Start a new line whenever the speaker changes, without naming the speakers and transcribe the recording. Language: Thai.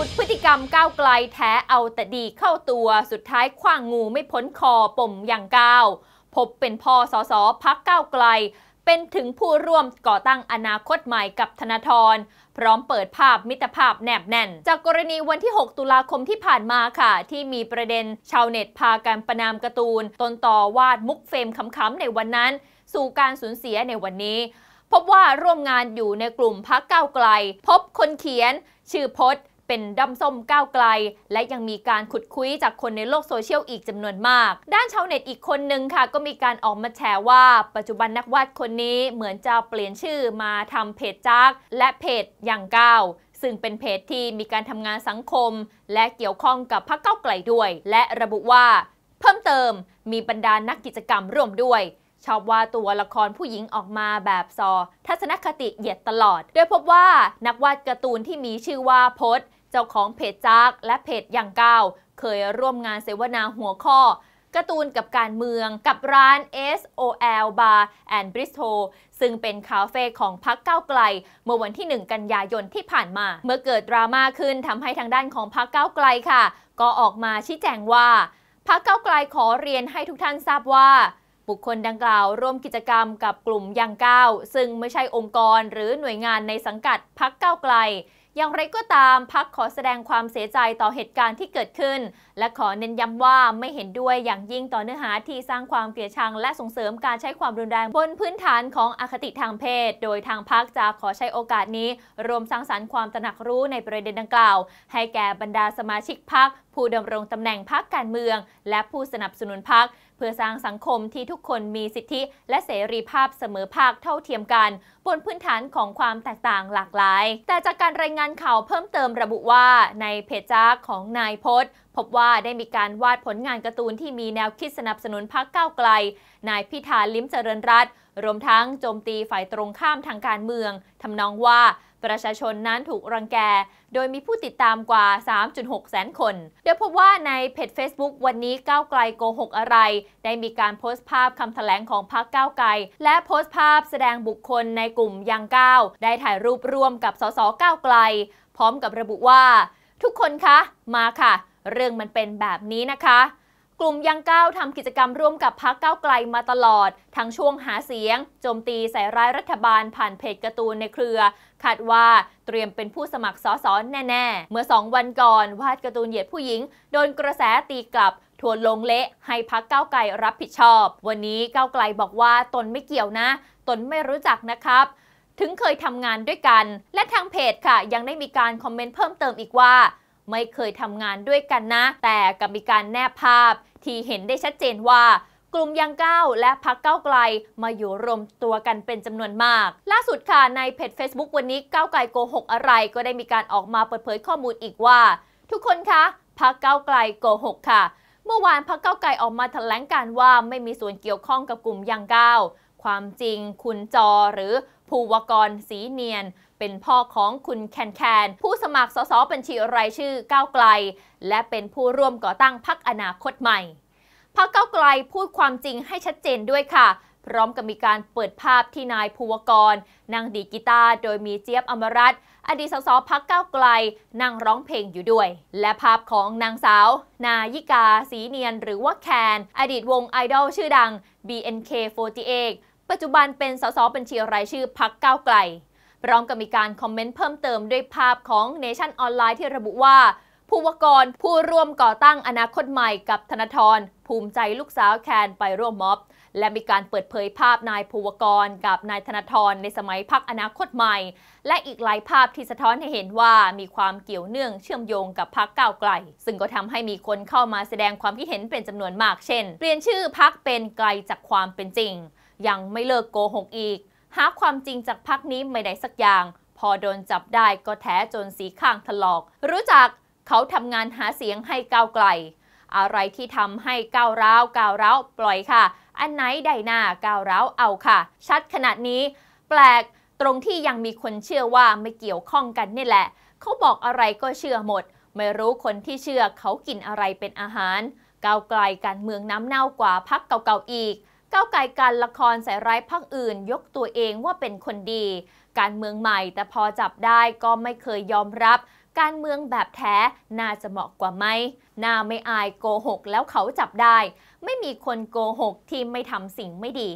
ุดพฤติกรรมก้าวไกลแท้เอาแต่ดีเข้าตัวสุดท้ายคว้างงูไม่พ้นคอปมอย่างก้าวพบเป็นพ่อสอสอพักก้าวไกล เป็นถึงผู้ร่วมก่อตั้งอนาคตใหม่กับธนาธรพร้อมเปิดภาพมิตรภาพแนบแน่น จากกรณีวันที่ 6 ตุลาคมที่ผ่านมาค่ะ ที่มีประเด็นชาวเน็ตพากันประนามการ์ตูนตนต่อวาดมุกเฟรมขำๆในวันนั้น สู่การสูญเสียในวันนี้ พบว่าร่วมงานอยู่ในกลุ่มพักเก้าไกลพบคนเขียนชื่อพศเป็นด้อมส้มก้าวไกล และยังมีการขุดคุยจากคนในโลกโซเชียลอีกจำนวนมาก ด้านชาวเน็ตอีกคนนึงค่ะ ก็มีการออกมาแชร์ว่า ปัจจุบันนักวาดคนนี้เหมือนจะเปลี่ยนชื่อมาทำเพจจักและเพจอย่างก้าวซึ่งเป็นเพจที่มีการทำงานสังคม และเกี่ยวข้องกับพรรคเก้าไกลด้วย และระบุว่า เพิ่มเติม มีบรรดานักกิจกรรมร่วมด้วย ชอบว่าตัวละครผู้หญิงออกมาแบบซอทัศนคติเหยียดตลอดโดยพบว่า นักวาดการ์ตูนที่มีชื่อว่าพศเจ้าของเพจจักและเพจอย่างก้าวเคยร่วมงานเสวนาหัวข้อการ์ตูนกับการเมืองกับร้าน SOL Bar and b r i s t o l ซึ่งเป็นคาเฟ่ของพักเก้าไกล เมื่อวันที่ 1 กันยายนที่ผ่านมา เมื่อเกิดดราม่าขึ้นทำให้ทางด้านของพักเก้าไกลค่ะ ก็ออกมาชี้แจงว่า พักเก้าไกลขอเรียนให้ทุกท่านทราบว่า บุคคลดังกล่าวร่วมกิจกรรมกับกลุ่มยังก้าซึ่งไม่ใช่องค์กรหรือหน่วยงานในสังกัดพักเก้าไกลอย่างไรก็ตามพักขอแสดงความเสียใจต่อเหตุการณ์ที่เกิดขึ้น และขอเน้นย้ำว่าไม่เห็นด้วยอย่างยิ่งต่อเนื้อหาที่สร้างความเกลียดชังและส่งเสริมการใช้ความรุนแรงบนพื้นฐานของอคติทางเพศ โดยทางพักจะขอใช้โอกาสนี้ รวมสร้างสรรค์ความตระหนักรู้ในประเด็นดังกล่าว ให้แก่บรรดาสมาชิกพักผู้ดำรงตำแหน่งพักการเมือง และผู้สนับสนุนพักเพื่อสร้างสังคมที่ทุกคนมีสิทธิและเสรีภาพเสมอภาคเท่าเทียมกัน บนพื้นฐานของความแตกต่างหลากหลาย แต่จากการรายงานข่าวเพิ่มเติมระบุว่าในเพจจ้าของนายพศพบว่าได้มีการวาดผลงานการ์ตูน ที่มีแนวคิดสนับสนุนพรรคก้าวไกล นายพิธาลิ้มเจริญรัตรวมทั้งโจมตีฝ่ายตรงข้ามทางการเมืองทำนองว่าประชาชนนั้นถูกรังแก โดยมีผู้ติดตามกว่า 3.6 แสนคนโดยพบว่าในเพจ Facebook วันนี้ก้าวไกลโกหกอะไร ได้มีการโพสต์ภาพคำถแถลงของพรรคก้าวไกล และโพสต์ภาพแสดงบุคคลในกลุ่มยังก้าวได้ถ่ายรูปร่วมกับสสก้าวไกล พร้อมกับระบุว่า ทุกคนคะ มาค่ะ เรื่องมันเป็นแบบนี้นะคะกลุ่มยังก้าวทำกิจกรรมร่วมกับพักก้าวไกลมาตลอด ทั้งช่วงหาเสียงโจมตีใส่ร้ายรัฐบาลผ่านเพจการ์ตูนในเครือคาดว่าเตรียมเป็นผู้สมัครสอสอแน่ๆ เมื่อสองวันก่อนวาดการ์ตูนเหยียดผู้หญิง โดนกระแสตีกลับทวนลงเละ ให้พักเก้าไกลรับผิดชอบ วันนี้เก้าไกลบอกว่าตนไม่เกี่ยวนะ ตนไม่รู้จักนะครับ ถึงเคยทำงานด้วยกัน และทางเพจค่ะ ยังได้มีการคอมเมนต์เพิ่มเติมอีกว่าไม่เคยทำงานด้วยกันนะ แต่กับมีการแนบภาพที่เห็นได้ชัดเจนว่า กลุ่มยังก้าและพักเก้าไกลมาอยู่รวมตัวกันเป็นจำนวนมาก ล่าสุดค่ะในเพจ Facebook วันนี้ก้าไกลโกหกอะไรก็ได้มีการออกมาเปิดเผยข้อมูลอีกว่า ทุกคนคะพักเก้าไกลโกหกค่ะ เมื่อวานพักเก้าไกลออกมาแถลงการว่าไม่มีส่วนเกี่ยวข้องกับกลุ่มยังก้าความจริง คุณจอหรือภูวกร สีเนียนเป็นพ่อของคุณแคนแคน ผู้สมัครสสบัญชีรายชื่อก้าวไกล และเป็นผู้ร่วมก่อตั้งพรรคอนาคตใหม่พรรคก้าวไกลพูดความจริงให้ชัดเจนด้วยค่ะ พร้อมกับมีการเปิดภาพที่นายภูวกร นั่งดีกีตาร์โดยมีเจี๊ยบอมรัตน์อดีตสสพักคก้าวไกล นั่งร้องเพลงอยู่ด้วย และภาพของนางสาว นายิกา สีเนียน หรือว่าแคน อดีตวงไอดอลชื่อดัง BNK48 ปัจจุบันเป็นสสบัญชีรายชื่อพักคก้าวไกลพร้อมกับมีการคอมเมนต์เพิ่มเติมด้วยภาพของเนชั่นออนไลน์ที่ระบุว่า ผู้วกรผู้ร่วมก่อตั้งอนาคตใหม่กับธนทร ภูมิใจลูกสาวแคนไปร่วมม็อบ และมีการเปิดเผยภาพนายภูวกรกับนายธนาธรในสมัยพักอนาคตใหม่ และอีกหลายภาพที่สะท้อนให้เห็นว่ามีความเกี่ยวเนื่องเชื่อมโยงกับพักก้าวไกลซึ่งก็ทำให้มีคนเข้ามาแสดงความคิดเห็นเป็นจำนวนมากเช่นเปลี่ยนชื่อพักเป็นไกลจากความเป็นจริง ยังไม่เลิกโกหกอีกหาความจริงจากพักนี้ไม่ได้สักอย่าง พอโดนจับได้ก็แท้จนสีข้างถลอก รู้จักเขาทำงานหาเสียงให้ก้าวไกล อะไรที่ทำให้ก้าวร้าวก้าวร้าวปล่อยค่ะ อันไหนได้หน้าก้าวร้าวเอาค่ะ ชัดขนาดนี้ แปลกตรงที่ยังมีคนเชื่อว่าไม่เกี่ยวข้องกันนี่แหละ เขาบอกอะไรก็เชื่อหมด ไม่รู้คนที่เชื่อเขากินอะไรเป็นอาหาร ก้าวไกลการเมืองน้ำเน่ากว่าพักเก่าๆอีกก้าวไกลการละครสายร้ายพรคอื่นยกตัวเองว่าเป็นคนดี การเมืองใหม่แต่พอจับได้ก็ไม่เคยยอมรับ การเมืองแบบแท้น่าจะเหมาะกว่าไหมน่าไม่อายโกหกแล้วเขาจับได้ ไม่มีคนโกหกที่ไม่ทำสิ่งไม่ดี